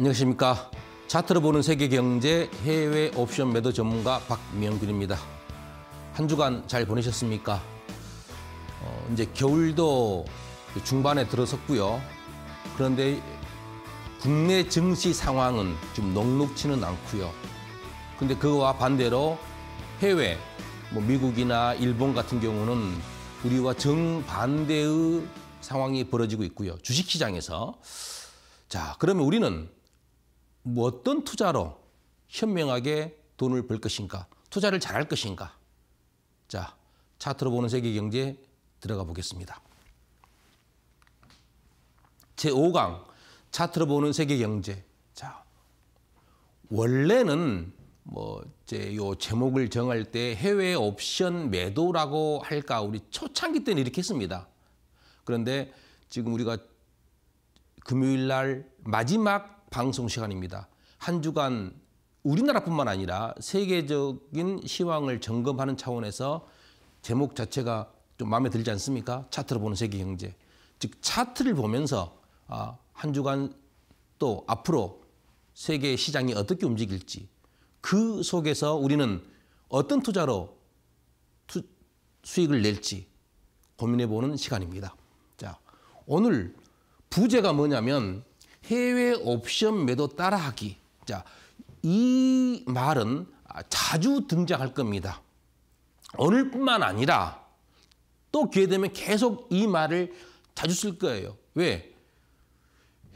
안녕하십니까. 차트를 보는 세계 경제 해외 옵션 매도 전문가 박명균입니다. 한 주간 잘 보내셨습니까? 어, 이제 겨울도 중반에 들어섰고요. 그런데 국내 증시 상황은 좀 녹록치는 않고요. 근데 그와 반대로 해외 뭐 미국이나 일본 같은 경우는 우리와 정반대의 상황이 벌어지고 있고요. 주식시장에서. 자, 그러면 우리는 뭐 어떤 투자로 현명하게 돈을 벌 것인가, 투자를 잘할 것인가. 자, 차트로 보는 세계 경제 들어가 보겠습니다. 제5강 차트로 보는 세계 경제. 자, 원래는 뭐 제 요 제목을 정할 때 해외 옵션 매도라고 할까 우리 초창기 때는 이렇게 했습니다. 그런데 지금 우리가 금요일 날 마지막 방송 시간입니다. 한 주간 우리나라뿐만 아니라 세계적인 시황을 점검하는 차원에서 제목 자체가 좀 마음에 들지 않습니까? 차트를 보는 세계 경제. 즉 차트를 보면서 아, 한 주간 또 앞으로 세계 시장이 어떻게 움직일지 그 속에서 우리는 어떤 투자로 투, 수익을 낼지 고민해 보는 시간입니다. 자, 오늘 부재가 뭐냐면 해외 옵션 매도 따라하기. 자, 이 말은 자주 등장할 겁니다. 오늘뿐만 아니라 또 기회 되면 계속 이 말을 자주 쓸 거예요. 왜?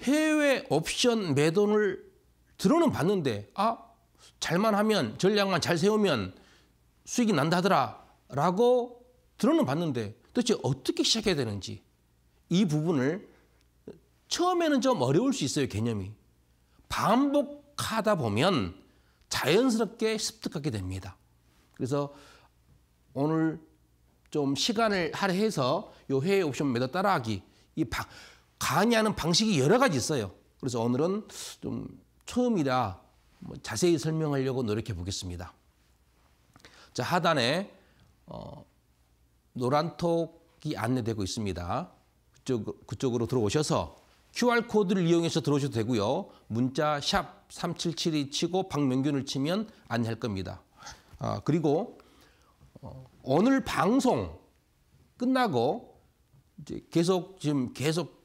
해외 옵션 매도를 들어는 봤는데 아 잘만 하면 전략만 잘 세우면 수익이 난다더라 라고 들어는 봤는데 도대체 어떻게 시작해야 되는지 이 부분을 처음에는 좀 어려울 수 있어요, 개념이. 반복하다 보면 자연스럽게 습득하게 됩니다. 그래서 오늘 좀 시간을 할애해서 요 회의 옵션 매도 따라하기 이 바, 강의하는 방식이 여러 가지 있어요. 그래서 오늘은 좀 처음이라 뭐 자세히 설명하려고 노력해 보겠습니다. 자 하단에 어, 노란톡이 안내되고 있습니다. 그쪽, 그쪽으로 들어오셔서 QR코드를 이용해서 들어오셔도 되고요. 문자 샵3772 치고 박명균을 치면 안할 겁니다. 아, 그리고 어, 오늘 방송 끝나고 이제 계속 지금 계속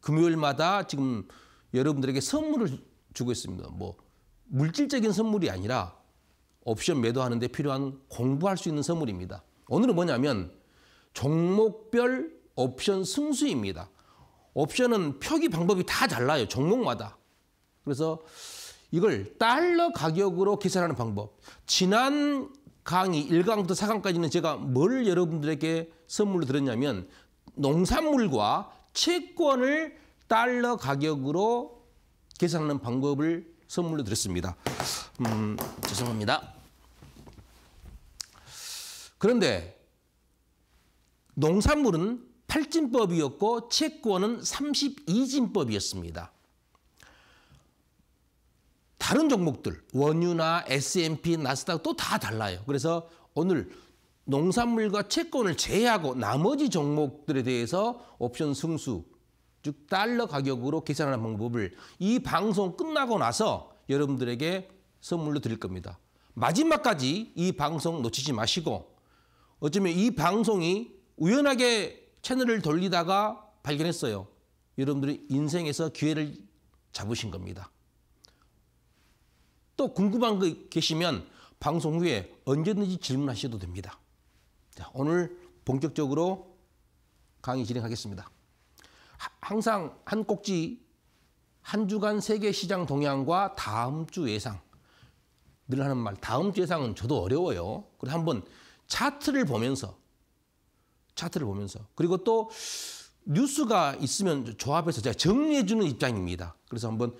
금요일마다 지금 여러분들에게 선물을 주고 있습니다. 뭐 물질적인 선물이 아니라 옵션 매도하는데 필요한 공부할 수 있는 선물입니다. 오늘은 뭐냐면 종목별 옵션 승수입니다. 옵션은 표기 방법이 다 달라요. 종목마다. 그래서 이걸 달러 가격으로 계산하는 방법. 지난 강의 1강부터 4강까지는 제가 뭘 여러분들에게 선물로 드렸냐면 농산물과 채권을 달러 가격으로 계산하는 방법을 선물로 드렸습니다. 음, 죄송합니다. 그런데 농산물은 8진법이었고 채권은 32진법이었습니다. 다른 종목들 원유나 S&P, 나스닥 또 다 달라요. 그래서 오늘 농산물과 채권을 제외하고 나머지 종목들에 대해서 옵션 승수 즉 달러 가격으로 계산하는 방법을 이 방송 끝나고 나서 여러분들에게 선물로 드릴 겁니다. 마지막까지 이 방송 놓치지 마시고 어쩌면 이 방송이 우연하게 채널을 돌리다가 발견했어요. 여러분들이 인생에서 기회를 잡으신 겁니다. 또 궁금한 거 계시면 방송 후에 언제든지 질문하셔도 됩니다. 자, 오늘 본격적으로 강의 진행하겠습니다. 항상 한 꼭지 한 주간 세계 시장 동향과 다음 주 예상 늘 하는 말 다음 주 예상은 저도 어려워요. 그리고 한번 차트를 보면서 차트를 보면서 그리고 또 뉴스가 있으면 조합해서 제가 정리해주는 입장입니다. 그래서 한번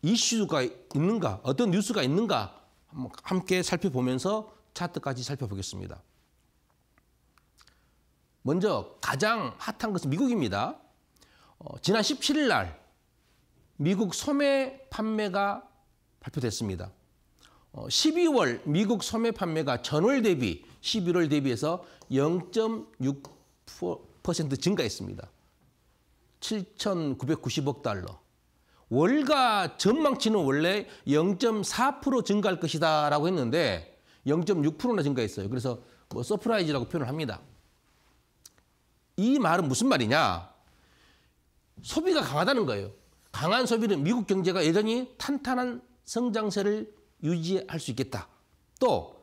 이슈가 있는가, 어떤 뉴스가 있는가 함께 살펴보면서 차트까지 살펴보겠습니다. 먼저 가장 핫한 것은 미국입니다. 어, 지난 17일 날 미국 소매 판매가 발표됐습니다. 어, 12월 미국 소매 판매가 전월 대비 11월 대비해서 14% 증가했습니다. 7,990억 달러. 월가 전망치는 원래 0.4% 증가할 것이다 라고 했는데 0.6%나 증가했어요. 그래서 뭐 서프라이즈라고 표현을 합니다. 이 말은 무슨 말이냐? 소비가 강하다는 거예요. 강한 소비는 미국 경제가 여전히 탄탄한 성장세를 유지할 수 있겠다. 또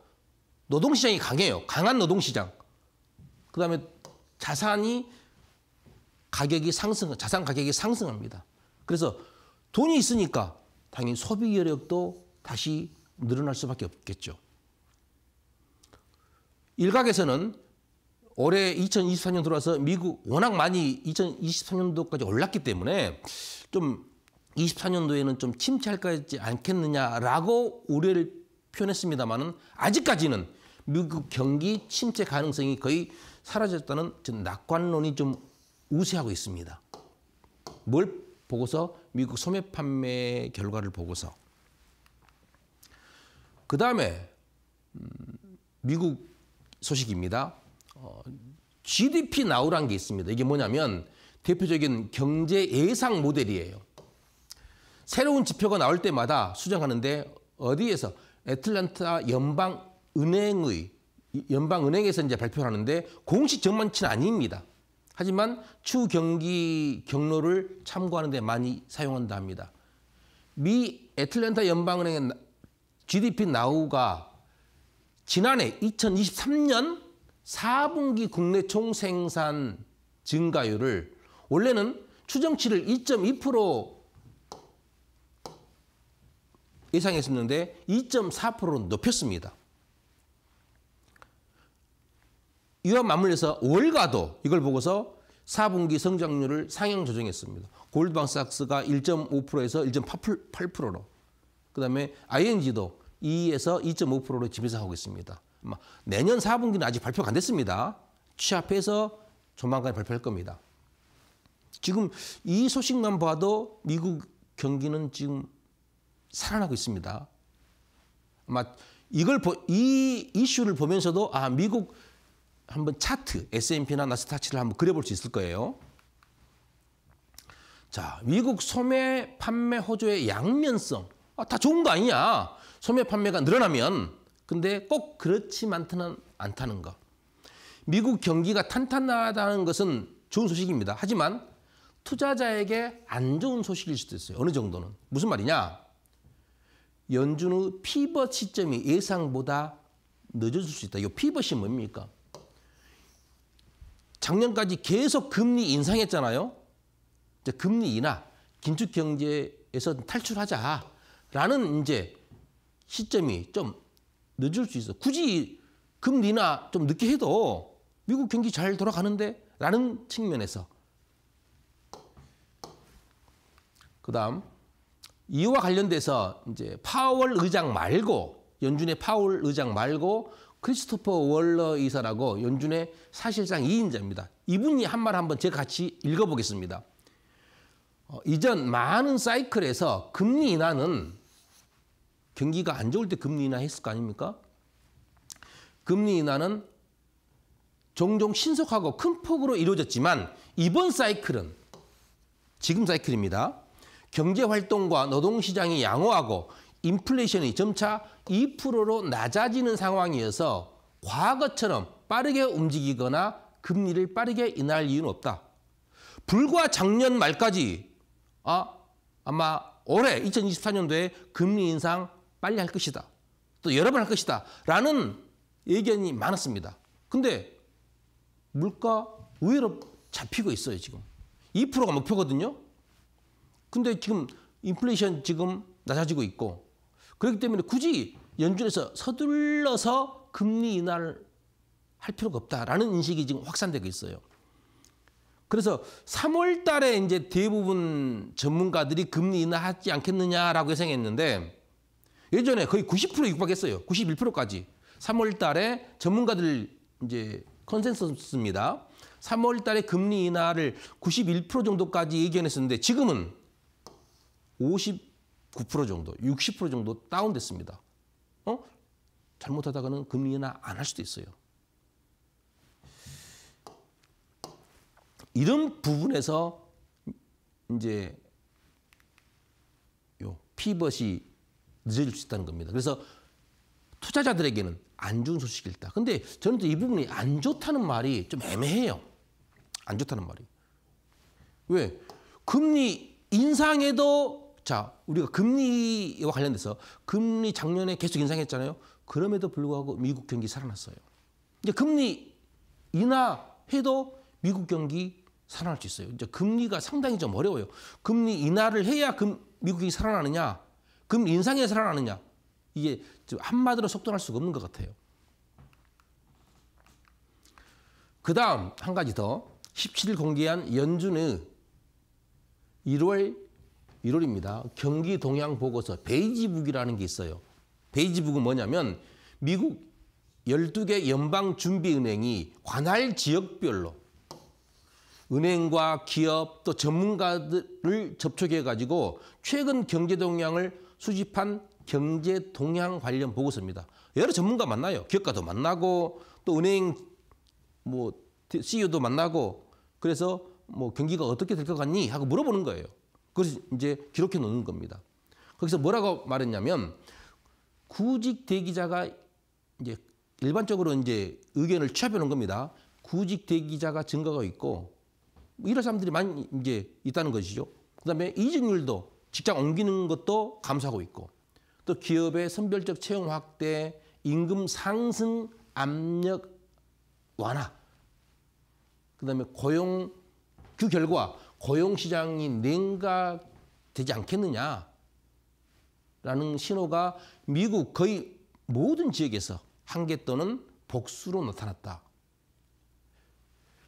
노동시장이 강해요. 강한 노동시장. 그다음에 자산이 가격이 상승, 자산 가격이 상승합니다. 그래서 돈이 있으니까 당연히 소비 여력도 다시 늘어날 수밖에 없겠죠. 일각에서는 올해 2023년 들어와서 미국 워낙 많이 2023년도까지 올랐기 때문에 좀 24년도에는 좀 침체할까지 않겠느냐라고 우려를 표현했습니다만은 아직까지는 미국 경기 침체 가능성이 거의 사라졌다는 낙관론이 좀 우세하고 있습니다. 뭘 보고서 미국 소매 판매 결과를 보고서 그 다음에 음, 미국 소식입니다. GDP 어, 나우란 게 있습니다. 이게 뭐냐면 대표적인 경제 예상 모델이에요. 새로운 지표가 나올 때마다 수정하는데 어디에서 애틀란타 연방 은행의 연방은행에서 이제 발표를 하는데 공식 전망치는 아닙니다. 하지만 추 경기 경로를 참고하는 데 많이 사용한다 합니다. 미 애틀랜타 연방은행의 GDP 나우가 지난해 2023년 4분기 국내 총생산 증가율을 원래는 추정치를 2.2% 예상했었는데 2.4%로 높였습니다. 이와 맞물려서 월가도 이걸 보고서 4분기 성장률을 상향 조정했습니다. 골드방삭스가 1.5%에서 1.8%로 그다음에 ING도 2에서 2.5%로 지배사하고 있습니다. 아마 내년 4분기는 아직 발표가 안 됐습니다. 취합해서 조만간 발표할 겁니다. 지금 이 소식만 봐도 미국 경기는 지금 살아나고 있습니다. 아마 이걸 이 이슈를 보면서도 아 미국 한번 차트 S&P나 나스닥치를 한번 그려볼 수 있을 거예요. 자, 미국 소매 판매 호조의 양면성. 아, 다 좋은 거 아니냐. 소매 판매가 늘어나면. 근데 꼭 그렇지만은 않다는 거. 미국 경기가 탄탄하다는 것은 좋은 소식입니다. 하지만 투자자에게 안 좋은 소식일 수도 있어요. 어느 정도는. 무슨 말이냐? 연준의 피벗 시점이 예상보다 늦어질 수 있다. 이 피벗이 뭡니까? 작년까지 계속 금리 인상했잖아요. 이제 금리 인하, 긴축 경제에서 탈출하자라는 이제 시점이 좀 늦을 수 있어. 굳이 금리 인좀 늦게 해도 미국 경기 잘 돌아가는데 라는 측면에서. 그다음 이와 관련돼서 이제 파월 의장 말고 연준의 파월 의장 말고 크리스토퍼 월러 이사라고 연준의 사실상 2인자입니다. 이분이 한 말 한번 제가 같이 읽어보겠습니다. 어, 이전 많은 사이클에서 금리 인하는 경기가 안 좋을 때 금리 인하 했을 거 아닙니까? 금리 인하는 종종 신속하고 큰 폭으로 이루어졌지만 이번 사이클은 지금 사이클입니다. 경제 활동과 노동 시장이 양호하고 인플레이션이 점차 2%로 낮아지는 상황이어서 과거처럼 빠르게 움직이거나 금리를 빠르게 인할 이유는 없다. 불과 작년 말까지 아, 아마 올해 2024년도에 금리 인상 빨리 할 것이다. 또 여러 번 할 것이다. 라는 의견이 많았습니다. 근데 물가 의외로 잡히고 있어요, 지금. 2%가 목표거든요. 근데 지금 인플레이션 지금 낮아지고 있고 그렇기 때문에 굳이 연준에서 서둘러서 금리 인하를 할 필요가 없다라는 인식이 지금 확산되고 있어요. 그래서 3월 달에 이제 대부분 전문가들이 금리 인하하지 않겠느냐라고 예상했는데 예전에 거의 90% 육박했어요. 91%까지. 3월 달에 전문가들 이제 컨센서스입니다. 3월 달에 금리 인하를 91% 정도까지 예견했었는데 지금은 9% 정도, 60% 정도 다운됐습니다. 어? 잘못하다가는 금리 인하 안할 수도 있어요. 이런 부분에서 이제 요 피벗이 늦어질 수 있다는 겁니다. 그래서 투자자들에게는 안 좋은 소식이 다 근데 저는 또 이 부분이 안 좋다는 말이 좀 애매해요. 안 좋다는 말이. 왜? 금리 인상에도 자, 우리가 금리와 관련돼서 금리 작년에 계속 인상했잖아요. 그럼에도 불구하고 미국 경기 살아났어요. 이제 금리 인하해도 미국 경기 살아날 수 있어요. 이제 금리가 상당히 좀 어려워요. 금리 인하를 해야 금, 미국이 살아나느냐, 금리 인상에 살아나느냐. 이게 한마디로 속도할 수가 없는 것 같아요. 그 다음 한 가지 더. 17일 공개한 연준의 1월 1월입니다. 경기 동향 보고서 베이지북이라는 게 있어요. 베이지북은 뭐냐면 미국 12개 연방준비은행이 관할 지역별로 은행과 기업 또 전문가들을 접촉해가지고 최근 경제 동향을 수집한 경제 동향 관련 보고서입니다. 여러 전문가 만나요. 기업가도 만나고 또 은행 뭐 CEO도 만나고 그래서 뭐 경기가 어떻게 될 것 같니 하고 물어보는 거예요. 그래서 이제 기록해 놓는 겁니다. 거기서 뭐라고 말했냐면 구직 대기자가 이제 일반적으로 이제 의견을 취합해 놓은 겁니다. 구직 대기자가 증거가 있고 뭐 이런 사람들이 많이 이제 있다는 것이죠. 그다음에 이직률도 직장 옮기는 것도 감소하고 있고 또 기업의 선별적 채용 확대, 임금 상승 압력 완화, 그다음에 고용 그 결과 고용시장이 냉각되지 않겠느냐라는 신호가 미국 거의 모든 지역에서 한계 또는 복수로 나타났다.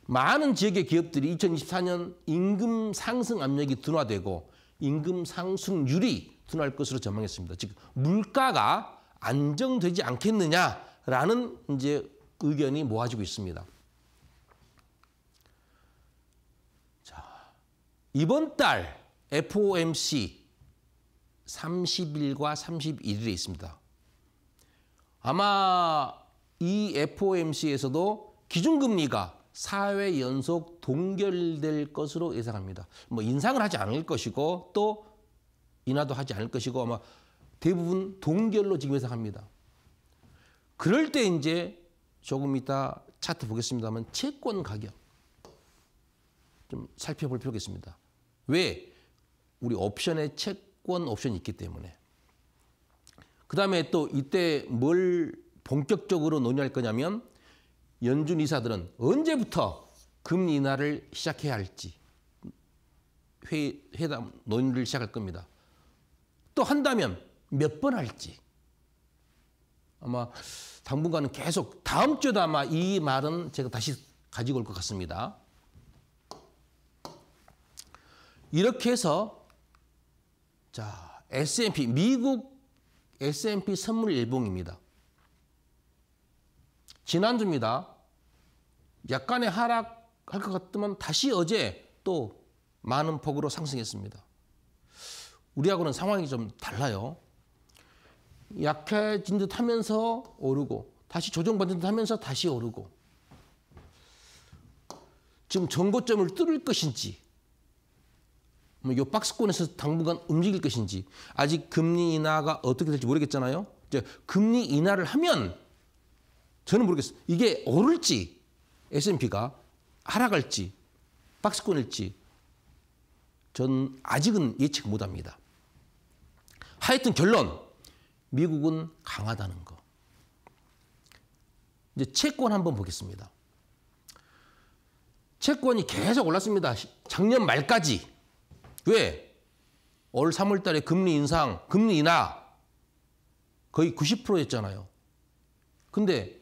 많은 지역의 기업들이 2024년 임금 상승 압력이 둔화되고 임금 상승률이 둔화할 것으로 전망했습니다. 즉 물가가 안정되지 않겠느냐라는 이제 의견이 모아지고 있습니다. 이번 달 FOMC 30일과 31일에 있습니다. 아마 이 FOMC에서도 기준금리가 4회 연속 동결될 것으로 예상합니다. 뭐 인상을 하지 않을 것이고 또 인하도 하지 않을 것이고 아마 대부분 동결로 지금 예상합니다. 그럴 때 이제 조금 이따 차트 보겠습니다만 채권 가격 좀 살펴볼 필요가 있습니다. 왜? 우리 옵션에 채권 옵션이 있기 때문에. 그다음에 또 이때 뭘 본격적으로 논의할 거냐면 연준 이사들은 언제부터 금리 인하를 시작해야 할지 회, 회담 논의를 시작할 겁니다. 또 한다면 몇 번 할지 아마 당분간은 계속 다음 주에도 아마 이 말은 제가 다시 가지고 올 것 같습니다. 이렇게 해서 자 S&P 미국 S&P 선물 일봉입니다. 지난주입니다. 약간의 하락할 것 같더만 다시 어제 또 많은 폭으로 상승했습니다. 우리하고는 상황이 좀 달라요. 약해진 듯 하면서 오르고 다시 조정받은 듯 하면서 다시 오르고 지금 전고점을 뚫을 것인지 뭐 요 박스권에서 당분간 움직일 것인지 아직 금리 인하가 어떻게 될지 모르겠잖아요. 이제 금리 인하를 하면 저는 모르겠어요. 이게 오를지 S&P가 하락할지 박스권일지 전 아직은 예측 못합니다. 하여튼 결론 미국은 강하다는 거. 이제 채권 한번 보겠습니다. 채권이 계속 올랐습니다. 작년 말까지 왜? 올 3월 달에 금리 인상, 금리 인하 거의 90%였잖아요. 근데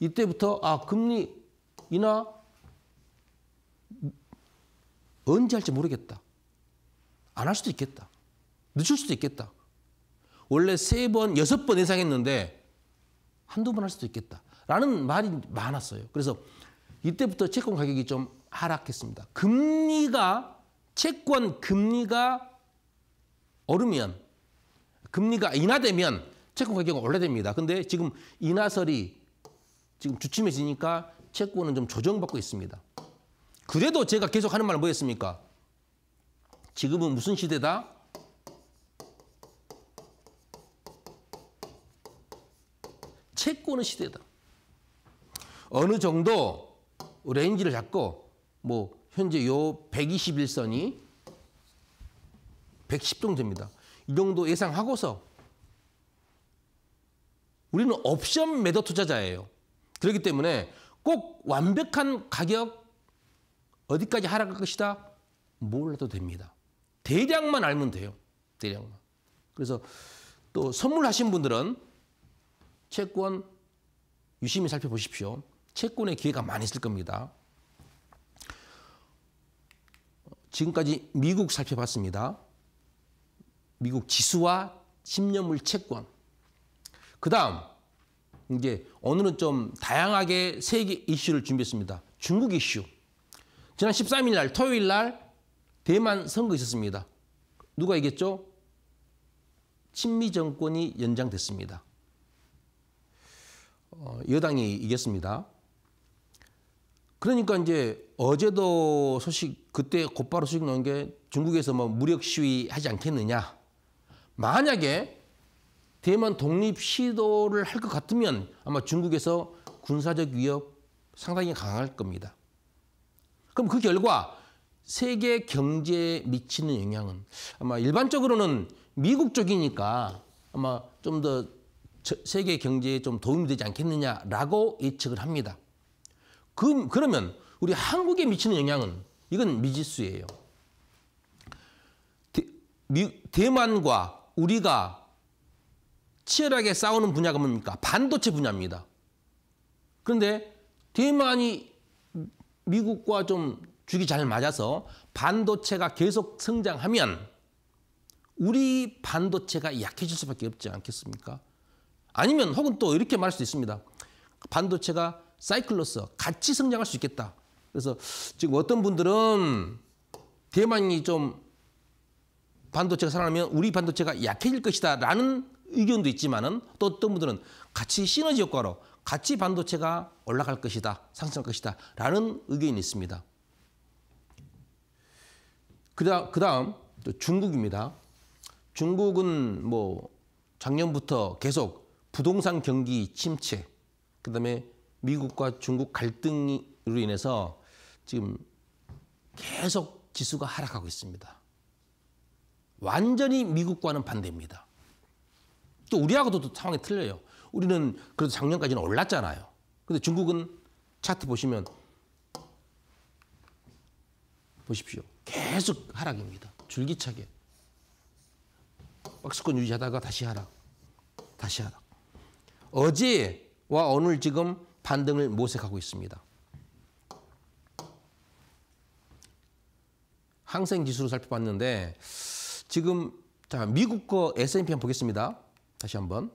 이때부터 아 금리 인하 언제 할지 모르겠다. 안 할 수도 있겠다. 늦출 수도 있겠다. 원래 세 번, 여번 예상했는데 한두 번 할 수도 있겠다. 라는 말이 많았어요. 그래서 이때부터 채권 가격이 좀 하락했습니다. 금리가 채권 금리가 오르면 금리가 인하되면 채권 가격은 올라됩니다. 근데 지금 인하설이 지금 주춤해지니까 채권은 좀 조정받고 있습니다. 그래도 제가 계속 하는 말은 뭐였습니까? 지금은 무슨 시대다? 채권의 시대다. 어느 정도 레인지를 잡고 뭐 현재 요 121선이 110 정도 됩니다. 이 정도 예상하고서 우리는 옵션 매도 투자자예요. 그렇기 때문에 꼭 완벽한 가격 어디까지 하락할 것이다 몰라도 됩니다. 대략만 알면 돼요. 대략만. 그래서 또 선물하신 분들은 채권 유심히 살펴보십시오. 채권의 기회가 많이 있을 겁니다. 지금까지 미국 살펴봤습니다. 미국 지수와 10년물 채권. 그 다음, 이제 오늘은 좀 다양하게 세계 이슈를 준비했습니다. 중국 이슈. 지난 13일 날, 토요일 날, 대만 선거 있었습니다. 누가 이겼죠? 친미 정권이 연장됐습니다. 어, 여당이 이겼습니다. 그러니까 이제 어제도 소식 그때 곧바로 수익 나온 게 중국에서 뭐 무력 시위 하지 않겠느냐. 만약에 대만 독립 시도를 할 것 같으면 아마 중국에서 군사적 위협 상당히 강할 겁니다. 그럼 그 결과 세계 경제에 미치는 영향은 아마 일반적으로는 미국 쪽이니까 아마 좀 더 세계 경제에 좀 도움이 되지 않겠느냐라고 예측을 합니다. 그, 그러면 우리 한국에 미치는 영향은 이건 미지수예요. 대, 미, 대만과 우리가 치열하게 싸우는 분야가 뭡니까? 반도체 분야입니다. 그런데 대만이 미국과 좀 죽이 잘 맞아서 반도체가 계속 성장하면 우리 반도체가 약해질 수밖에 없지 않겠습니까? 아니면 혹은 또 이렇게 말할 수도 있습니다. 반도체가 사이클로서 같이 성장할 수 있겠다. 그래서 지금 어떤 분들은 대만이 좀 반도체가 살아나면 우리 반도체가 약해질 것이다 라는 의견도 있지만은 또 어떤 분들은 같이 시너지 효과로 같이 반도체가 올라갈 것이다 상승할 것이다 라는 의견이 있습니다. 그다, 그다음 또 중국입니다. 중국은 뭐 작년부터 계속 부동산 경기 침체 그다음에 미국과 중국 갈등으로 인해서 지금 계속 지수가 하락하고 있습니다. 완전히 미국과는 반대입니다. 또 우리하고도 또 상황이 틀려요. 우리는 그래도 작년까지는 올랐잖아요. 근데 중국은 차트 보시면 보십시오. 계속 하락입니다. 줄기차게. 박스권 유지하다가 다시 하락. 다시 하락. 어제와 오늘 지금 반등을 모색하고 있습니다. 상생 지수를 살펴봤는데 지금 자 미국 거 S&P 한번 보겠습니다. 다시 한번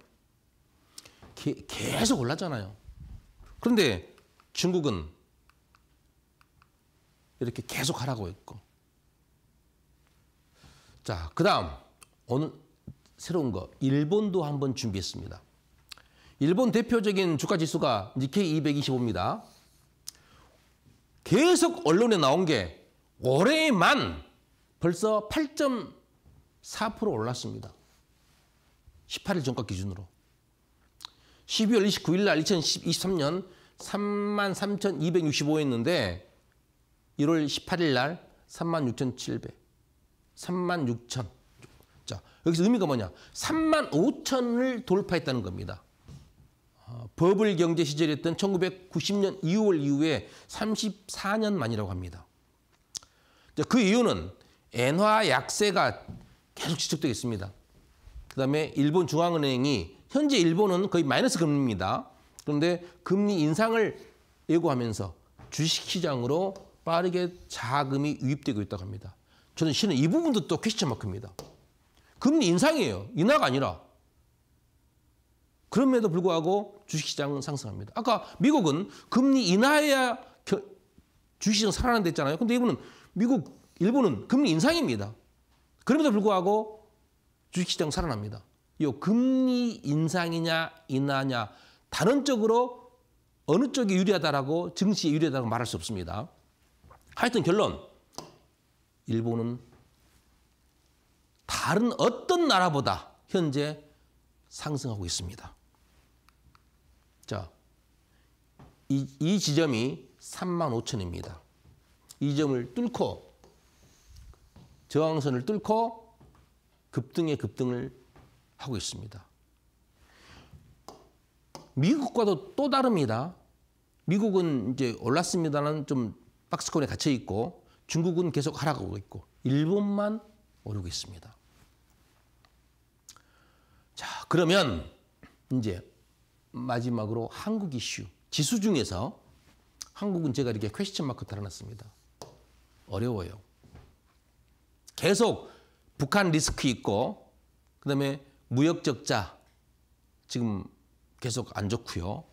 게, 계속 올랐잖아요. 그런데 중국은 이렇게 계속 하라고 했고 자 그다음 어느 새로운 거 일본도 한번 준비했습니다. 일본 대표적인 주가 지수가 니케이 225입니다. 계속 언론에 나온 게 올해만 벌써 8.4% 올랐습니다. 18일 전가 기준으로. 12월 29일 날 2023년 3 3,265했는데 1월 18일 날3 6,700. 3만 6천. 자, 여기서 의미가 뭐냐? 3만 5천을 돌파했다는 겁니다. 어, 버블 경제 시절이었던 1990년 2월 이후에 34년 만이라고 합니다. 그 이유는 엔화 약세가 계속 지속되고 있습니다. 그다음에 일본 중앙은행이 현재 일본은 거의 마이너스 금리입니다. 그런데 금리 인상을 예고하면서 주식시장으로 빠르게 자금이 유입되고 있다고 합니다. 저는 실은 이 부분도 또 퀘스천 마크입니다. 금리 인상이에요. 인하가 아니라. 그럼에도 불구하고 주식시장은 상승합니다. 아까 미국은 금리 인하해야 주식시장 살아난다 했잖아요. 근데 이분은 미국, 일본은 금리 인상입니다. 그럼에도 불구하고 주식시장 살아납니다. 이 금리 인상이냐 인하냐 단언적으로 어느 쪽이 유리하다라고 증시에 유리하다고 말할 수 없습니다. 하여튼 결론 일본은 다른 어떤 나라보다 현재 상승하고 있습니다. 자, 이, 이 지점이 3만 5천입니다. 이 점을 뚫고 저항선을 뚫고 급등에 급등을 하고 있습니다. 미국과도 또 다릅니다. 미국은 이제 올랐습니다는 좀 박스권에 갇혀 있고 중국은 계속 하락하고 있고 일본만 오르고 있습니다. 자, 그러면 이제 마지막으로 한국 이슈 지수 중에서 한국은 제가 이렇게 퀘스천 마크 달아놨습니다. 어려워요. 계속 북한 리스크 있고 그다음에 무역 적자 지금 계속 안 좋고요.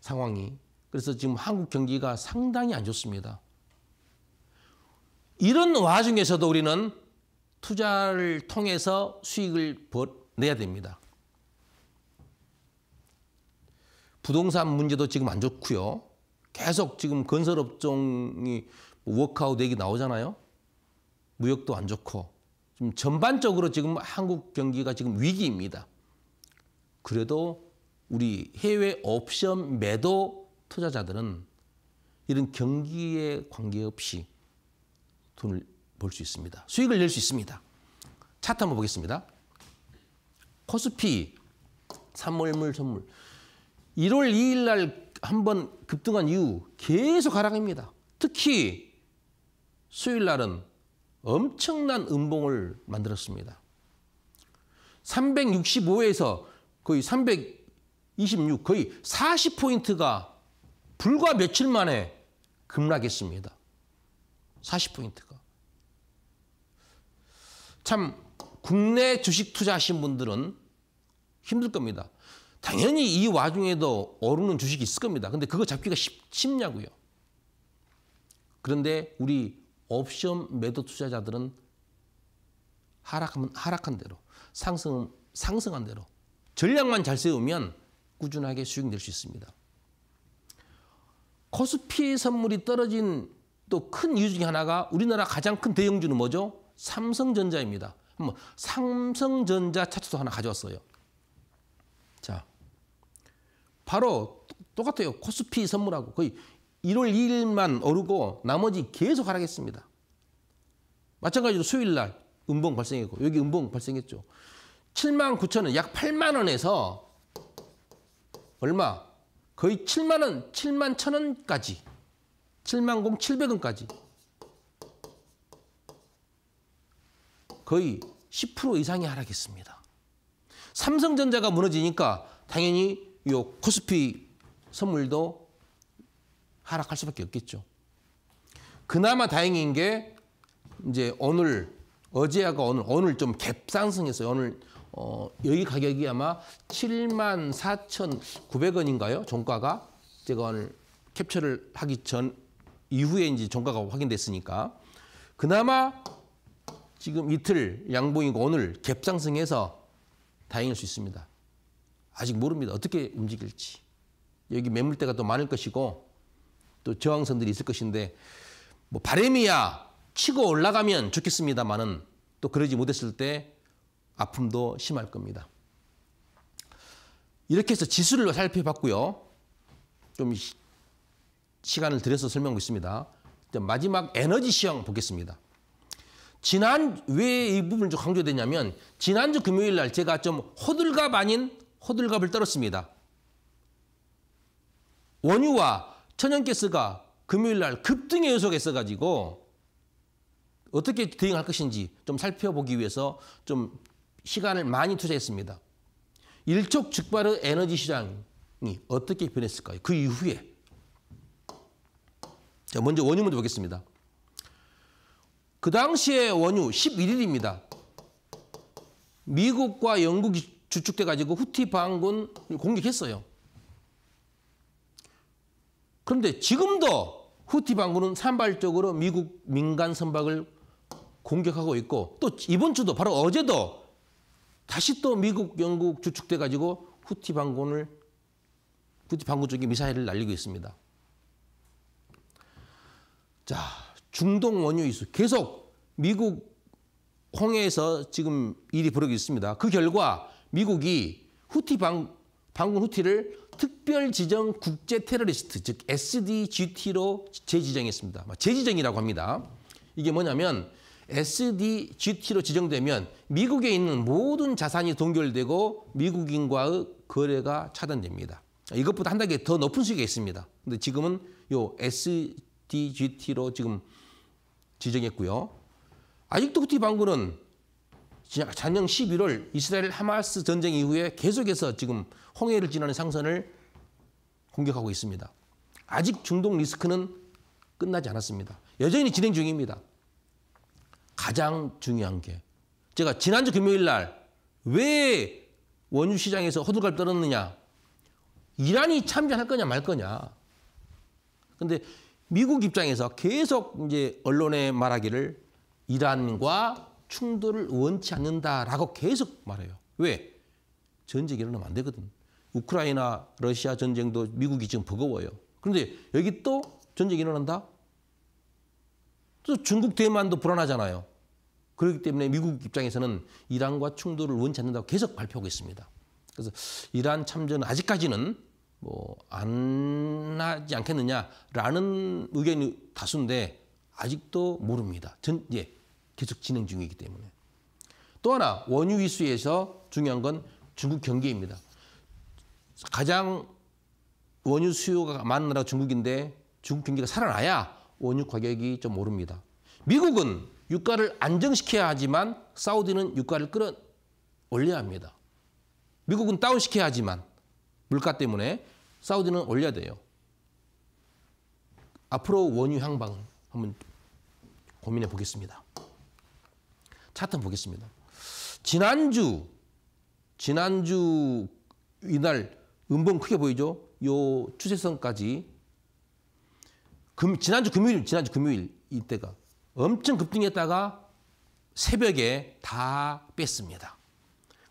상황이. 그래서 지금 한국 경기가 상당히 안 좋습니다. 이런 와중에서도 우리는 투자를 통해서 수익을 내야 됩니다. 부동산 문제도 지금 안 좋고요. 계속 지금 건설업종이 워크아웃 얘기 나오잖아요. 무역도 안 좋고 좀 전반적으로 지금 한국 경기가 지금 위기입니다. 그래도 우리 해외 옵션 매도 투자자들은 이런 경기에 관계없이 돈을 벌 수 있습니다. 수익을 낼 수 있습니다. 차트 한번 보겠습니다. 코스피 3월물 선물 1월 2일 날한번 급등한 이후 계속 하락입니다. 특히 수요일 날은 엄청난 음봉을 만들었습니다. 365에서 거의 326, 거의 40포인트가 불과 며칠 만에 급락했습니다. 40포인트가. 참 국내 주식 투자하신 분들은 힘들 겁니다. 당연히 이 와중에도 오르는 주식이 있을 겁니다. 근데 그거 잡기가 쉽, 쉽냐고요. 그런데 우리 옵션 매도 투자자들은 하락하면 하락한 대로 상승 상승한 대로 전략만 잘 세우면 꾸준하게 수익될 수 있습니다. 코스피 선물이 떨어진 또 큰 이유 중에 하나가 우리나라 가장 큰 대형주는 뭐죠? 삼성전자입니다. 한번 삼성전자 차트도 하나 가져왔어요. 자, 바로 똑같아요. 코스피 선물하고 거의 1월 2일만 오르고 나머지 계속 하락했습니다. 마찬가지로 수요일 날 음봉 발생했고 여기 음봉 발생했죠. 7만 9천 원, 약 8만 원에서 얼마? 거의 7만 원, 7만 천 원까지 7만 0 7 0원까지 거의 10% 이상이 하락했습니다. 삼성전자가 무너지니까 당연히 요 코스피 선물도 하락할 수밖에 없겠죠. 그나마 다행인 게 이제 오늘 어제하고 오늘 오늘 좀 갭상승했어요. 오늘 어, 여기 가격이 아마 7만 4,900원인가요? 종가가 제가 오늘 캡처를 하기 전 이후에 이제 종가가 확인됐으니까 그나마 지금 이틀 양봉이고 오늘 갭상승해서 다행일 수 있습니다. 아직 모릅니다. 어떻게 움직일지. 여기 매물대가 또 많을 것이고 또 저항선들이 있을 것인데 뭐 바람이야 치고 올라가면 좋겠습니다만은 또 그러지 못했을 때 아픔도 심할 겁니다. 이렇게 해서 지수를 살펴봤고요. 좀 시간을 들여서 설명하고 있습니다. 마지막 에너지 시험 보겠습니다. 지난 왜 이 부분을 좀 강조되냐면 지난주 금요일 날 제가 좀 호들갑 아닌 호들갑을 떨었습니다. 원유와 천연 가스가 금요일 날 급등의 요소가 있어가지고 어떻게 대응할 것인지 좀 살펴보기 위해서 좀 시간을 많이 투자했습니다. 일촉즉발의 에너지 시장이 어떻게 변했을까요? 그 이후에 자 먼저 원유 먼저 보겠습니다. 그 당시에 원유 11일입니다. 미국과 영국이 주축돼 가지고 후티 반군 공격했어요. 그런데 지금도 후티 반군은 산발적으로 미국 민간 선박을 공격하고 있고 또 이번 주도 바로 어제도 다시 또 미국, 영국 주축돼 가지고 후티 반군을 후티 반군 쪽에 미사일을 날리고 있습니다. 자, 중동 원유 이슈 계속 미국 홍해에서 지금 일이 벌어지고 있습니다. 그 결과 미국이 후티 반방 방군 후티를 특별 지정 국제 테러리스트 즉 SDGT로 재지정했습니다. 뭐 재지정이라고 합니다. 이게 뭐냐면 SDGT로 지정되면 미국에 있는 모든 자산이 동결되고 미국인과의 거래가 차단됩니다. 이것보다 한 단계 더 높은 수위가 있습니다. 근데 지금은 요 SDGT로 지금 지정했고요. 아직도 후티 반군은 작년 11월 이스라엘 하마스 전쟁 이후에 계속해서 지금 홍해를 지나는 상선을 공격하고 있습니다. 아직 중동 리스크는 끝나지 않았습니다. 여전히 진행 중입니다. 가장 중요한 게 제가 지난주 금요일 날 왜 원유 시장에서 호들갑 떨었느냐? 이란이 참전할 거냐 말 거냐? 근데 미국 입장에서 계속 이제 언론에 말하기를 이란과 충돌을 원치 않는다라고 계속 말해요. 왜? 전쟁이 일어나면 안 되거든. 우크라이나 러시아 전쟁도 미국이 지금 버거워요. 그런데 여기 또 전쟁이 일어난다? 또 중국 대만도 불안하잖아요. 그렇기 때문에 미국 입장에서는 이란과 충돌을 원치 않는다고 계속 발표하고 있습니다. 그래서 이란 참전은 아직까지는 뭐 안 하지 않겠느냐라는 의견이 다수인데 아직도 모릅니다. 전, 예, 계속 진행 중이기 때문에. 또 하나 원유 이슈에서 중요한 건 중국 경기입니다. 가장 원유 수요가 많은 나라가 중국인데 중국 경기가 살아나야 원유 가격이 좀 오릅니다. 미국은 유가를 안정시켜야 하지만 사우디는 유가를 끌어 올려야 합니다. 미국은 다운시켜야 하지만 물가 때문에 사우디는 올려야 돼요. 앞으로 원유 향방 한번 고민해 보겠습니다. 차트 보겠습니다. 지난주 지난주 이날 음봉 크게 보이죠? 요 추세선까지 금, 지난주 금요일 지난주 금요일 이때가 엄청 급등했다가 새벽에 다 뺐습니다.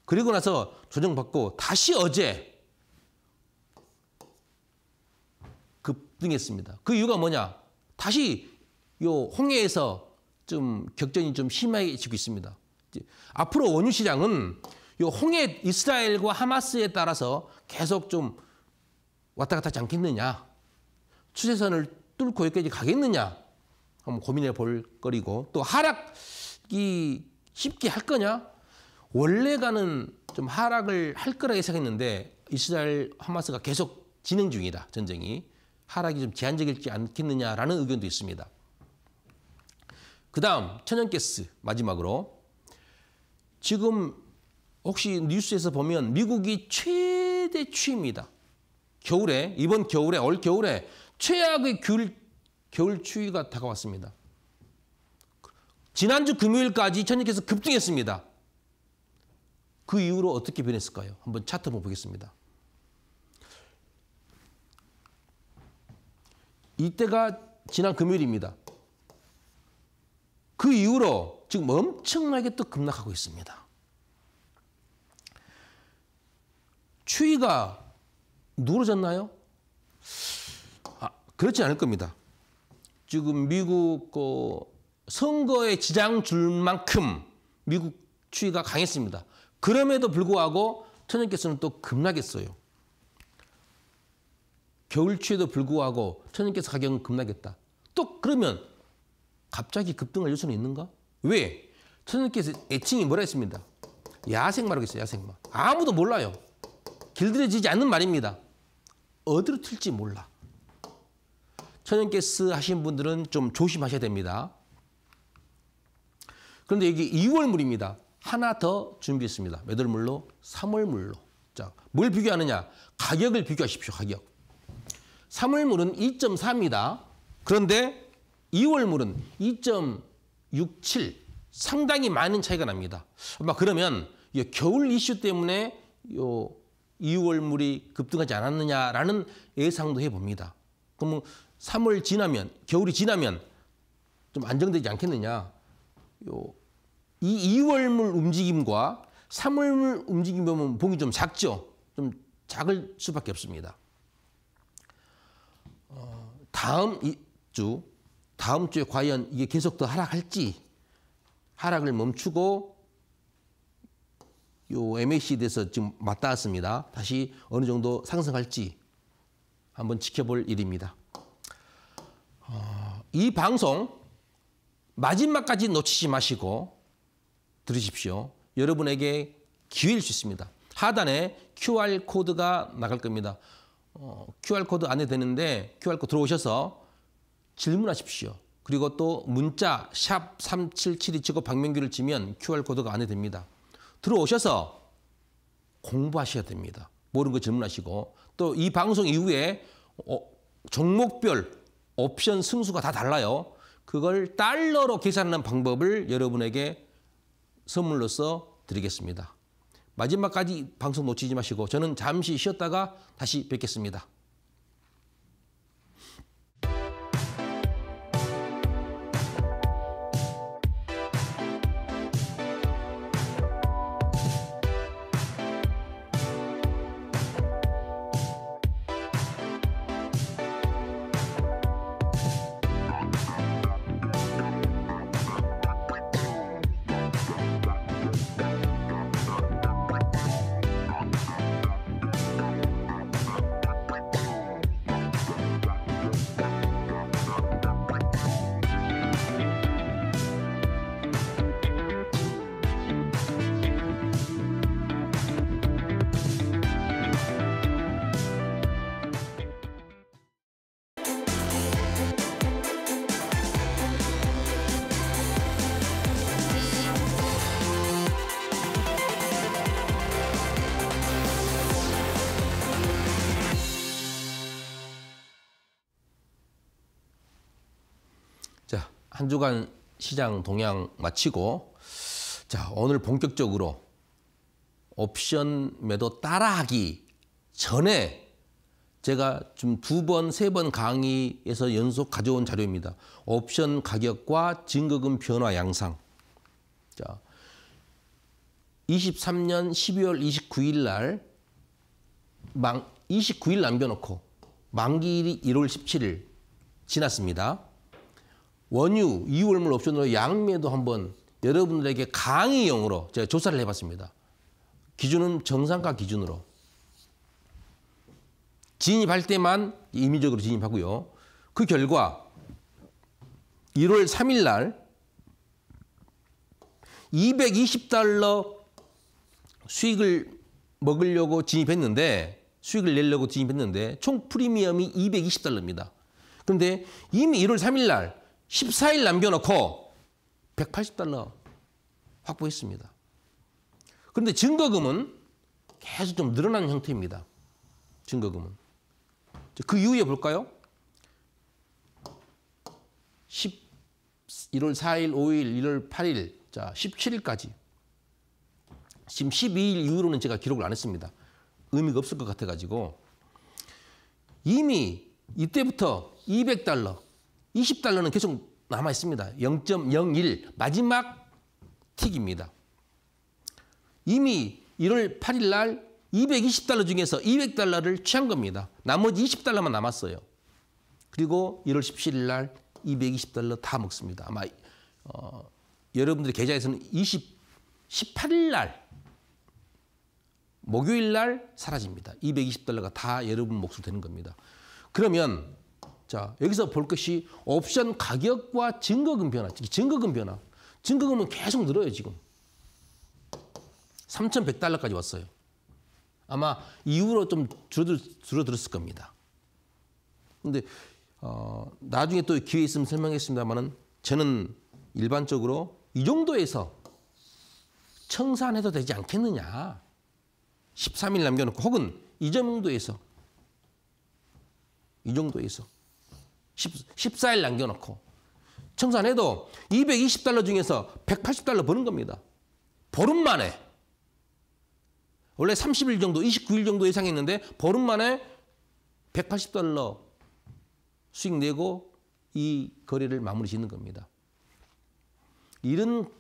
그리고 나서 조정받고 다시 어제 급등했습니다. 그 이유가 뭐냐? 다시 요 홍해에서 좀 격전이 좀 심해지고 있습니다. 앞으로 원유 시장은 요 홍해 이스라엘과 하마스에 따라서 계속 좀 왔다 갔다 하지 않겠느냐. 추세선을 뚫고 여기까지 가겠느냐. 한번 고민해 볼 거리고 또 하락이 쉽게 할 거냐. 원래 가는 좀 하락을 할 거라고 생했는데 이스라엘 하마스가 계속 진행 중이다. 전쟁이. 하락이 좀 제한적일지 않겠느냐라는 의견도 있습니다. 그 다음 천연가스 마지막으로 지금 혹시 뉴스에서 보면 미국이 최대 추위입니다. 겨울에 이번 겨울에 올 겨울에 최악의 귤, 겨울 추위가 다가왔습니다. 지난주 금요일까지 천연가스 급등했습니다. 그 이후로 어떻게 변했을까요? 한번 차트 한번 보겠습니다. 이때가 지난 금요일입니다. 그 이후로 지금 엄청나게 또 급락하고 있습니다. 추위가 누그졌나요 아, 그렇지 않을 겁니다. 지금 미국 그 선거에 지장 줄 만큼 미국 추위가 강했습니다. 그럼에도 불구하고 천연가스는 또 급락했어요. 겨울 추위에도 불구하고 천연가스 가격은 급락했다. 또 그러면 갑자기 급등할요소는 있는가? 왜? 천연께서 애칭이 뭐라 했습니다. 야생마라고 했어요. 야생마. 아무도 몰라요. 길들여지지 않는 말입니다. 어디로 튈지 몰라. 천연가스 하신 분들은 좀 조심하셔야 됩니다. 그런데 여기 2월물입니다. 하나 더 준비했습니다. 몇 월물로? 3월물로. 자, 뭘 비교하느냐? 가격을 비교하십시오. 가격. 3월물은 2.4입니다. 그런데 2월물은 2.67 상당히 많은 차이가 납니다. 아마 그러면 겨울 이슈 때문에 요 2월물이 급등하지 않았느냐라는 예상도 해봅니다. 그러면 3월 지나면 겨울이 지나면 좀 안정되지 않겠느냐. 요이 2월물 움직임과 3월물 움직임 보면 봉이 좀 작죠. 좀 작을 수밖에 없습니다. 어, 다음 주 다음 주에 과연 이게 계속 더 하락할지 하락을 멈추고 요 MACD에서 지금 맞닿았습니다. 다시 어느 정도 상승할지 한번 지켜볼 일입니다. 어, 이 방송 마지막까지 놓치지 마시고 들으십시오. 여러분에게 기회일 수 있습니다. 하단에 QR코드가 나갈 겁니다. 어, QR코드 안에 되는데 QR코드 들어오셔서 질문하십시오. 그리고 또 문자 샵3772 치고 박명규를 치면 QR코드가 안에 됩니다. 들어오셔서 공부하셔야 됩니다. 모르는 거 질문하시고 또 이 방송 이후에 어, 종목별 옵션 승수가 다 달라요. 그걸 달러로 계산하는 방법을 여러분에게 선물로서 드리겠습니다. 마지막까지 방송 놓치지 마시고 저는 잠시 쉬었다가 다시 뵙겠습니다. 한 주간 시장 동향 마치고 자 오늘 본격적으로 옵션 매도 따라하기 전에 제가 지금 두 번, 세 번 강의에서 연속 가져온 자료입니다. 옵션 가격과 증거금 변화 양상. 자, 23년 12월 29일 날, 망, 29일 남겨놓고, 만기일이 1월 17일 지났습니다. 원유, 이월물 옵션으로 양매도 한번 여러분들에게 강의용으로 제가 조사를 해봤습니다. 기준은 정상가 기준으로. 진입할 때만 임의적으로 진입하고요. 그 결과 1월 3일 날 220달러 수익을 먹으려고 진입했는데 수익을 내려고 진입했는데 총 프리미엄이 220달러입니다. 그런데 이미 1월 3일 날 14일 남겨놓고 180달러 확보했습니다. 그런데 증거금은 계속 좀늘어나 형태입니다. 증거금은. 그 이후에 볼까요? 1 1월 4일, 5일, 1월 8일, 자 17일까지. 지금 12일 이후로는 제가 기록을 안 했습니다. 의미가 없을 것 같아가지고. 이미 이때부터 200달러, 20달러는 계속 남아 있습니다. 0.01 마지막 틱입니다. 이미 1월 8일 날 220달러 중에서 200달러를 취한 겁니다. 나머지 20달러만 남았어요. 그리고 1월 17일 날 220달러 다 먹습니다. 아마 어, 여러분들 계좌에서는 20, 18일 날 목요일 날 사라집니다. 220달러가 다 여러분 몫으로 되는 겁니다. 그러면 자, 여기서 볼 것이 옵션 가격과 증거금 변화. 증거금 변화. 증거금은 계속 늘어요, 지금. 3,100달러까지 왔어요. 아마 이후로 좀 줄어들, 줄어들었을 겁니다. 근데, 어, 나중에 또 기회 있으면 설명했습니다만은 저는 일반적으로 이 정도에서 청산해도 되지 않겠느냐. 13일 남겨놓고 혹은 이 정도에서 이 정도에서 14일 남겨놓고 청산해도 220달러 중에서 180달러 버는 겁니다. 보름 만에 원래 30일 정도, 29일 정도 예상했는데 보름 만에 180달러 수익 내고 이 거래를 마무리 짓는 겁니다. 이런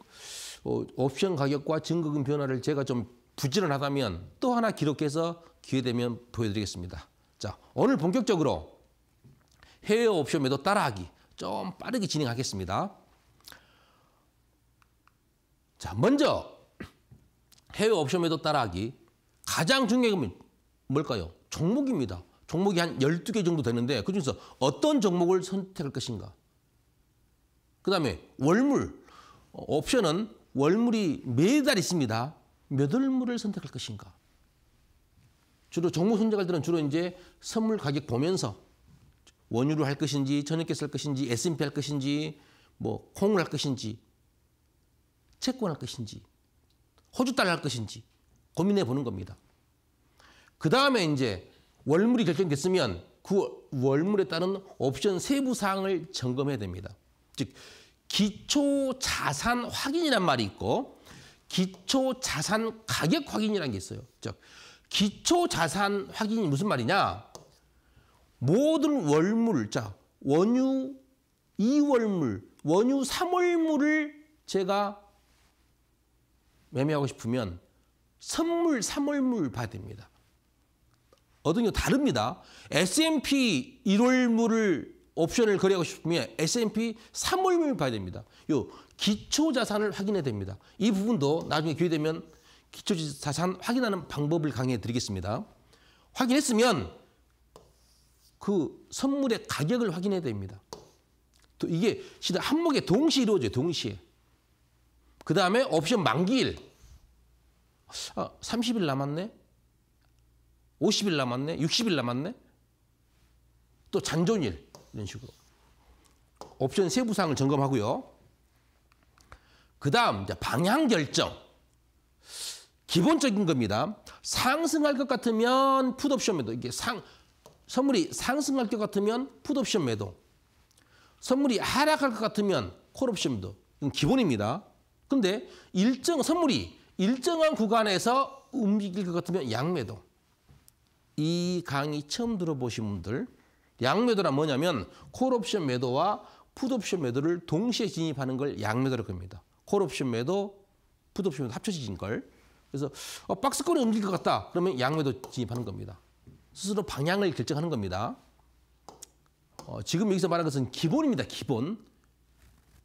어, 옵션 가격과 증거금 변화를 제가 좀 부지런하다면 또 하나 기록해서 기회되면 보여드리겠습니다. 자, 오늘 본격적으로 해외 옵션 에도 따라하기 좀 빠르게 진행하겠습니다. 자, 먼저 해외 옵션 에도 따라하기 가장 중요한 건 뭘까요? 종목입니다. 종목이 한 12개 정도 되는데 그중에서 어떤 종목을 선택할 것인가? 그다음에 월물 옵션은 월물이 매달 있습니다. 몇 월물을 선택할 것인가? 주로 종목 선택할 때는 주로 이제 선물 가격 보면서 원유를 할 것인지 전액계 할 것인지 S&P 할 것인지 뭐 콩을 할 것인지 채권 할 것인지 호주 달러 할 것인지 고민해 보는 겁니다. 그 다음에 이제 월물이 결정됐으면 그 월물에 따른 옵션 세부 사항을 점검해야 됩니다. 즉 기초 자산 확인이란 말이 있고 기초 자산 가격 확인이라는 게 있어요. 즉 기초 자산 확인이 무슨 말이냐? 모든 월물, 자, 원유 2월물, 원유 3월물을 제가 매매하고 싶으면 선물 3월물 봐야 됩니다. 어떤 경 다릅니다. S&P 1월물을 옵션을 거래하고 싶으면 S&P 3월물 봐야 됩니다. 요 기초 자산을 확인해야 됩니다. 이 부분도 나중에 기회 되면 기초 자산 확인하는 방법을 강의해 드리겠습니다. 확인했으면 그 선물의 가격을 확인해야 됩니다. 또 이게 시다 한목에 동시에 이루어져요. 동시에. 그 다음에 옵션 만기일. 아, 30일 남았네. 50일 남았네. 60일 남았네. 또 잔존일. 이런 식으로. 옵션 세부사항을 점검하고요. 그 다음 방향 결정. 기본적인 겁니다. 상승할 것 같으면 풋옵션입니다. 이게 상 선물이 상승할 것 같으면 풋옵션 매도. 선물이 하락할 것 같으면 콜옵션 매도. 이건 기본입니다. 근데 일정 선물이 일정한 구간에서 움직일 것 같으면 양매도. 이 강의 처음 들어보신 분들 양매도란 뭐냐면 콜옵션 매도와 풋옵션 매도를 동시에 진입하는 걸 양매도라고 합니다. 콜옵션 매도, 풋옵션 매도 합쳐진 걸. 그래서 어, 박스권이 움직일 것 같다. 그러면 양매도 진입하는 겁니다. 스스로 방향을 결정하는 겁니다. 어, 지금 여기서 말한 것은 기본입니다. 기본.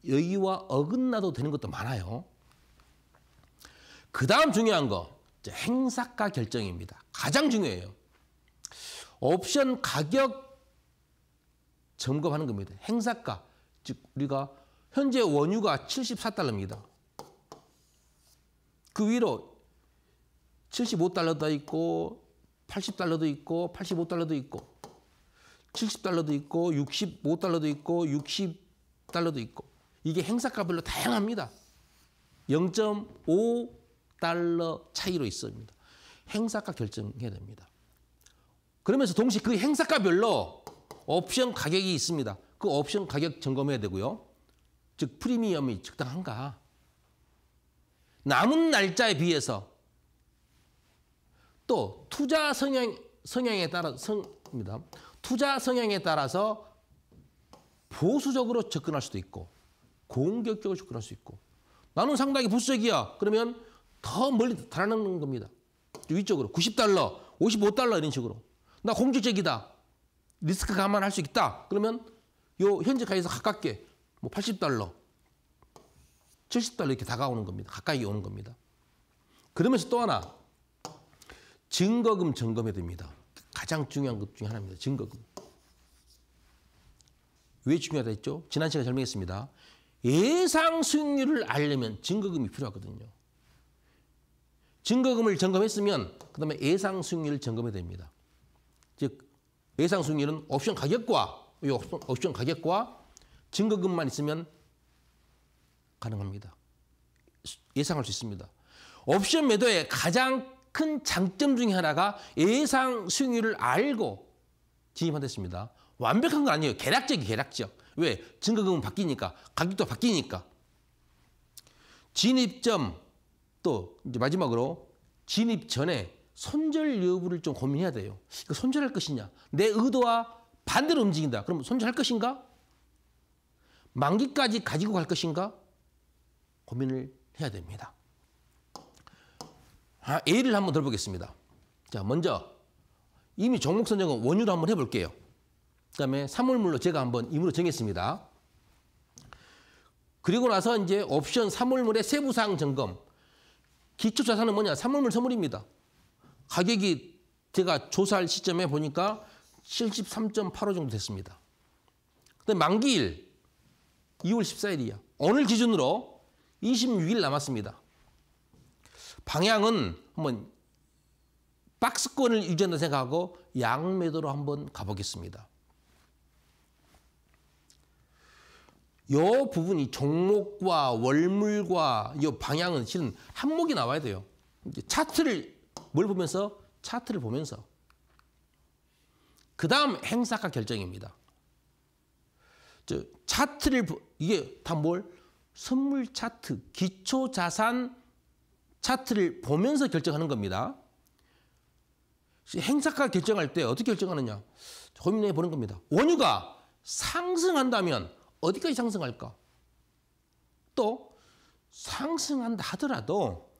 여기와 어긋나도 되는 것도 많아요. 그 다음 중요한 거 행사가 결정입니다. 가장 중요해요. 옵션 가격 점검하는 겁니다. 행사가 즉 우리가 현재 원유가 74달러입니다. 그 위로 75달러도 있고 80달러도 있고 85달러도 있고 70달러도 있고 65달러도 있고 60달러도 있고 이게 행사가별로 다양합니다. 0.5달러 차이로 있습니다. 행사가 결정해야 됩니다. 그러면서 동시에 그 행사가별로 옵션 가격이 있습니다. 그 옵션 가격 점검해야 되고요. 즉 프리미엄이 적당한가. 남은 날짜에 비해서 또 투자 성향 성향에 따라 성입니다. 투자 성향에 따라서 보수적으로 접근할 수도 있고 공격적으로 접근할 수 있고 나는 상당히 보수적이야. 그러면 더 멀리 달아나는 겁니다. 위쪽으로 90달러, 55달러 이런 식으로 나 공격적이다. 리스크 감안할 수 있다. 그러면 요 현재 가에서 가깝게 뭐 80달러, 70달러 이렇게 다가오는 겁니다. 가까이 오는 겁니다. 그러면서 또 하나 증거금 점검해야 됩니다. 가장 중요한 것 중에 하나입니다. 증거금. 왜 중요하다 했죠? 지난 시간에 설명했습니다. 예상 수익률을 알려면 증거금이 필요하거든요. 증거금을 점검했으면 그 다음에 예상 수익률을 점검해야 됩니다. 즉 예상 수익률은 옵션 가격과 이 옵션 가격과 증거금만 있으면 가능합니다. 예상할 수 있습니다. 옵션 매도에 가장 큰 장점 중에 하나가 예상 수익률을 알고 진입한댔습니다. 완벽한 건 아니에요. 계략적이 계략적. 왜? 증거금은 바뀌니까. 가격도 바뀌니까. 진입점 또 이제 마지막으로 진입 전에 손절 여부를 좀 고민해야 돼요. 이 손절할 것이냐? 내 의도와 반대로 움직인다. 그럼 손절할 것인가? 만기까지 가지고 갈 것인가? 고민을 해야 됩니다. 예를 아, 한번 들어보겠습니다. 자, 먼저 이미 종목 선정은 원유로 한번 해볼게요. 그다음에 사물물로 제가 한번 임으로 정했습니다. 그리고 나서 이제 옵션 사물물의 세부사항 점검. 기초자산은 뭐냐? 사물물 선물입니다. 가격이 제가 조사할 시점에 보니까 73.85 정도 됐습니다. 근데 만기일 2월 14일이야. 오늘 기준으로 26일 남았습니다. 방향은 한번 박스권을 유지한다 생각하고 양매도로 한번 가보겠습니다. 요 부분이 종목과 월물과 요 방향은 실은 한목이 나와야 돼요. 차트를 뭘 보면서 차트를 보면서 그 다음 행사가 결정입니다. 저 차트를 이게 다뭘 선물 차트, 기초 자산 차트를 보면서 결정하는 겁니다. 행사가 결정할 때 어떻게 결정하느냐? 고민해 보는 겁니다. 원유가 상승한다면 어디까지 상승할까? 또 상승한다 하더라도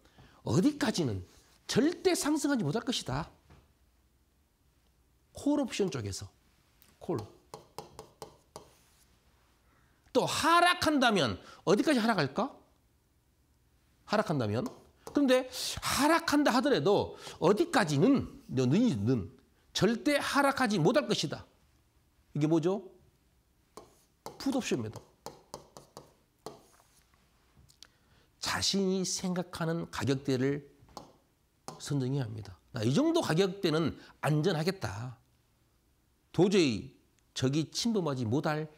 어디까지는 절대 상승하지 못할 것이다. 콜 옵션 쪽에서 콜. 또 하락한다면 어디까지 하락할까? 하락한다면 그런데 하락한다 하더라도 어디까지는 너는 절대 하락하지 못할 것이다. 이게 뭐죠? 풋옵션 매도. 자신이 생각하는 가격대를 선정해야 합니다. 나 이 정도 가격대는 안전하겠다. 도저히 적이 침범하지 못할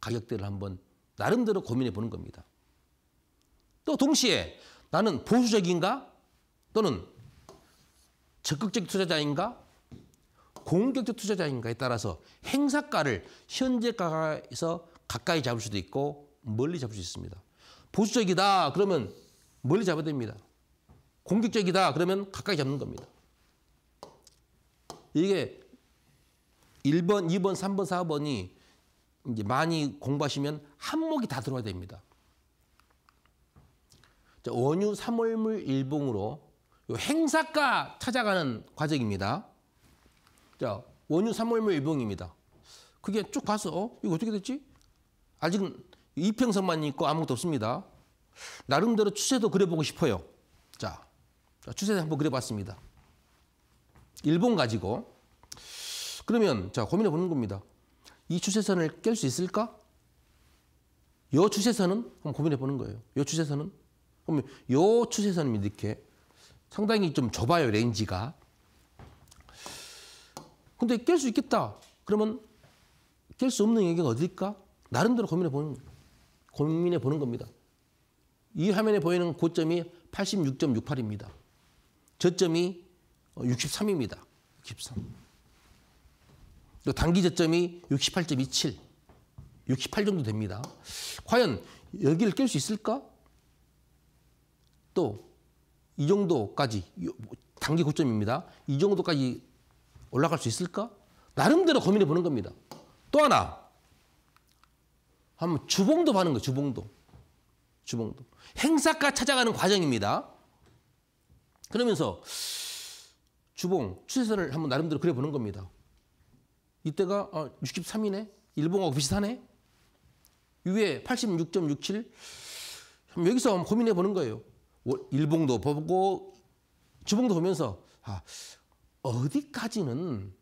가격대를 한번 나름대로 고민해 보는 겁니다. 또 동시에 나는 보수적인가? 또는 적극적 투자자인가? 공격적 투자자인가에 따라서 행사가를 현재가에서 가까이 잡을 수도 있고 멀리 잡을 수 있습니다. 보수적이다 그러면 멀리 잡아야 됩니다. 공격적이다 그러면 가까이 잡는 겁니다. 이게 1번, 2번, 3번, 4번이 이제 많이 공부하시면 한목이 다 들어와야 됩니다. 원유 3월물 일봉으로 행사가 찾아가는 과정입니다. 자, 원유 3월물 일봉입니다. 그게 쭉 봐서 어? 이거 어떻게 됐지? 아직 이평선만 있고 아무것도 없습니다. 나름대로 추세도 그려보고 싶어요. 자, 추세를 한번 그려봤습니다. 일본 가지고 그러면 자 고민해 보는 겁니다. 이 추세선을 깰 수 있을까? 요 추세선은 그럼 고민해 보는 거예요. 요 추세선은 그러면 요 추세선이 이렇게 상당히 좀 좁아요, 레인지가. 근데 깰 수 있겠다. 그러면 깰 수 없는 얘기가 어딜까? 나름대로 고민해 보는, 고민해 보는 겁니다. 이 화면에 보이는 고점이 86.68입니다. 저점이 63입니다. 63. 또 단기 저점이 68.27, 68 정도 됩니다. 과연 여기를 깰 수 있을까? 또이 정도까지 뭐 단기 고점입니다. 이 정도까지 올라갈 수 있을까? 나름대로 고민해 보는 겁니다. 또 하나 한번 주봉도 파는 거예요. 주봉도. 주봉도. 행사가 찾아가는 과정입니다. 그러면서 주봉 추세선을 한번 나름대로 그려보는 겁니다. 이때가 63이네. 아, 일봉하고 비슷하네. 위에 86.67. 여기서 한번 고민해 보는 거예요. 일봉도 보고 주봉도 보면서 아, 어디까지는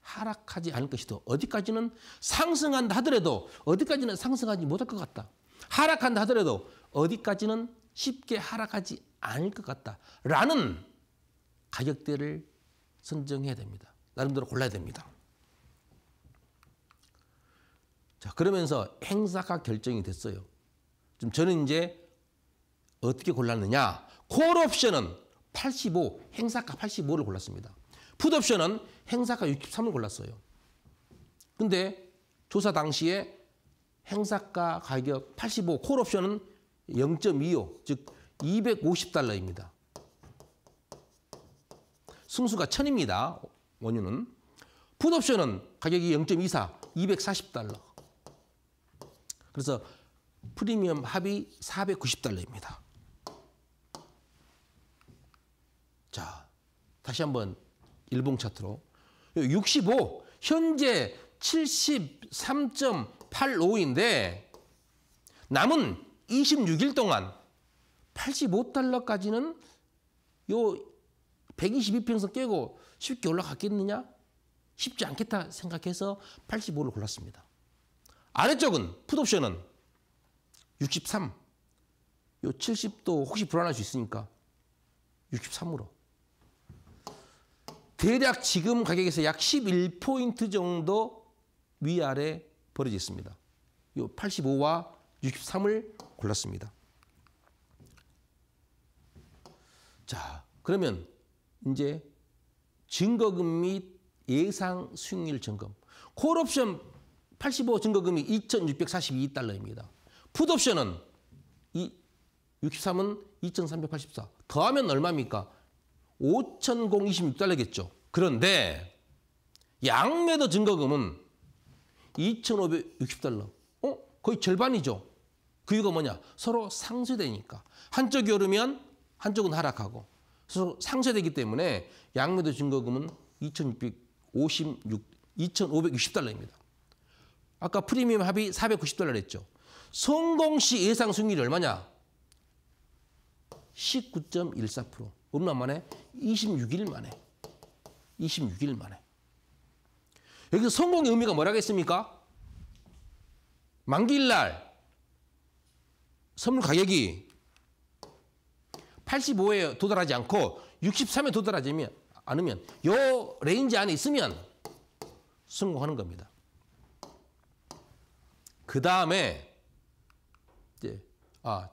하락하지 않을 것이도 어디까지는 상승한다 하더라도 어디까지는 상승하지 못할 것 같다. 하락한다 하더라도 어디까지는 쉽게 하락하지 않을 것 같다. 라는 가격대를 선정해야 됩니다. 나름대로 골라야 됩니다. 자, 그러면서 행사가 결정이 됐어요. 지금 저는 이제 어떻게 골랐느냐? 콜 옵션은 85, 행사가 85를 골랐습니다. 풋 옵션은 행사가 63을 골랐어요. 근데 조사 당시에 행사가 가격 85, 콜 옵션은 0.25, 즉 250달러입니다. 승수가 1000입니다. 원유는. 풋 옵션은 가격이 0.24, 240달러. 그래서 프리미엄 합이 490달러입니다. 자, 다시 한번 일봉 차트로. 65, 현재 73.85인데 남은 26일 동안 85달러까지는 요 122평선 깨고 쉽게 올라갔겠느냐? 쉽지 않겠다 생각해서 85를 골랐습니다. 아래쪽은 풋옵션은 63, 요 70도 혹시 불안할 수 있으니까 63으로. 대략 지금 가격에서 약 11포인트 정도 위아래 벌어져 있습니다. 이 85와 63을 골랐습니다. 자, 그러면 이제 증거금 및 예상 수익률 점검. 콜옵션 85 증거금이 2,642달러입니다. 풋옵션은 이 63은 2,384. 더하면 얼마입니까? 5,026달러겠죠. 그런데 양매도 증거금은 2,560달러. 어? 거의 절반이죠. 그 이유가 뭐냐? 서로 상쇄되니까. 한쪽이 오르면 한쪽은 하락하고. 서로 상쇄되기 때문에 양매도 증거금은 2,656, 2,560달러입니다. 아까 프리미엄 합의 490달러를 했죠. 성공시 예상 승률이 얼마냐? 19.14%. 얼마 만에? 26일 만에. 26일 만에. 여기서 성공의 의미가 뭐라겠습니까? 만기일날 선물 가격이 85에 도달하지 않고 63에 도달하지 않으면 요 레인지 안에 있으면 성공하는 겁니다. 그 다음에 이제 아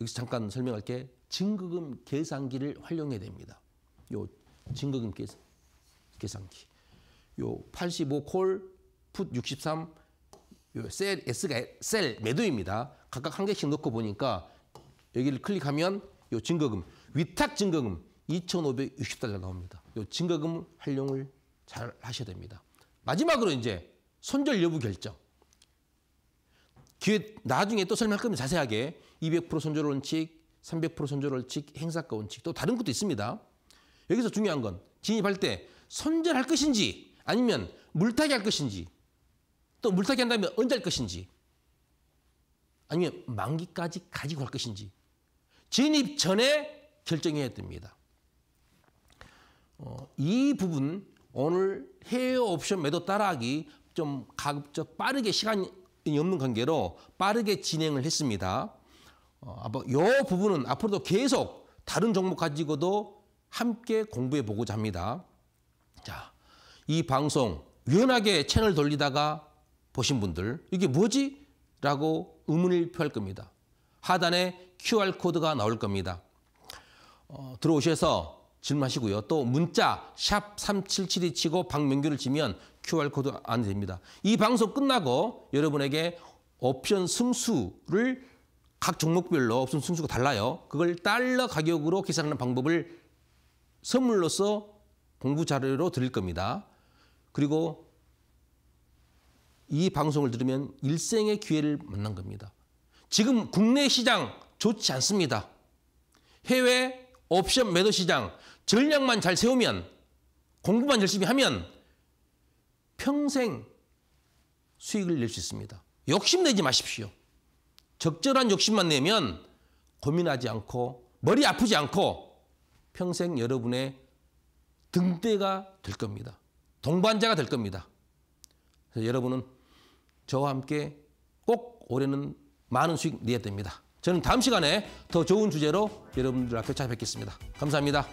여기서 잠깐 설명할게 증거금 계산기를 활용해야 됩니다. 요 증거금 계산, 계산기. 요 85콜, 풋 63, 요셀 S가 셀 매도입니다. 각각 한 개씩 넣고 보니까 여기를 클릭하면 요 증거금, 위탁 증거금 2,560달러 나옵니다. 요 증거금 활용을 잘 하셔야 됩니다. 마지막으로 이제 손절 여부 결정. 기회 나중에 또 설명할 겁니다. 자세하게 200% 손절 원칙, 300%선절 원칙, 행사가 원칙, 또 다른 것도 있습니다. 여기서 중요한 건 진입할 때 손절할 것인지 아니면 물타기 할 것인지 또 물타기 한다면 언제 할 것인지 아니면 만기까지 가지고 갈 것인지 진입 전에 결정해야 됩니다. 어, 이 부분 오늘 해외 옵션 매도 따라하기 좀 가급적 빠르게 시간이 없는 관계로 빠르게 진행을 했습니다. 이 어, 부분은 앞으로도 계속 다른 종목 가지고도 함께 공부해 보고자 합니다. 자, 이 방송 유연하게 채널 돌리다가 보신 분들 이게 뭐지? 라고 의문을 표할 겁니다. 하단에 QR코드가 나올 겁니다. 어, 들어오셔서 질문하시고요. 또 문자 샵3772 치고 박명규를 치면 QR코드 안 됩니다. 이 방송 끝나고 여러분에게 옵션 승수를 각 종목별로 없음 순수가 달라요. 그걸 달러 가격으로 계산하는 방법을 선물로서 공부 자료로 드릴 겁니다. 그리고 이 방송을 들으면 일생의 기회를 만난 겁니다. 지금 국내 시장 좋지 않습니다. 해외 옵션 매도 시장 전략만 잘 세우면 공부만 열심히 하면 평생 수익을 낼 수 있습니다. 욕심내지 마십시오. 적절한 욕심만 내면 고민하지 않고 머리 아프지 않고 평생 여러분의 등대가 될 겁니다. 동반자가 될 겁니다. 여러분은 저와 함께 꼭 올해는 많은 수익 내야 됩니다. 저는 다음 시간에 더 좋은 주제로 여러분들 앞에 찾아뵙겠습니다. 감사합니다.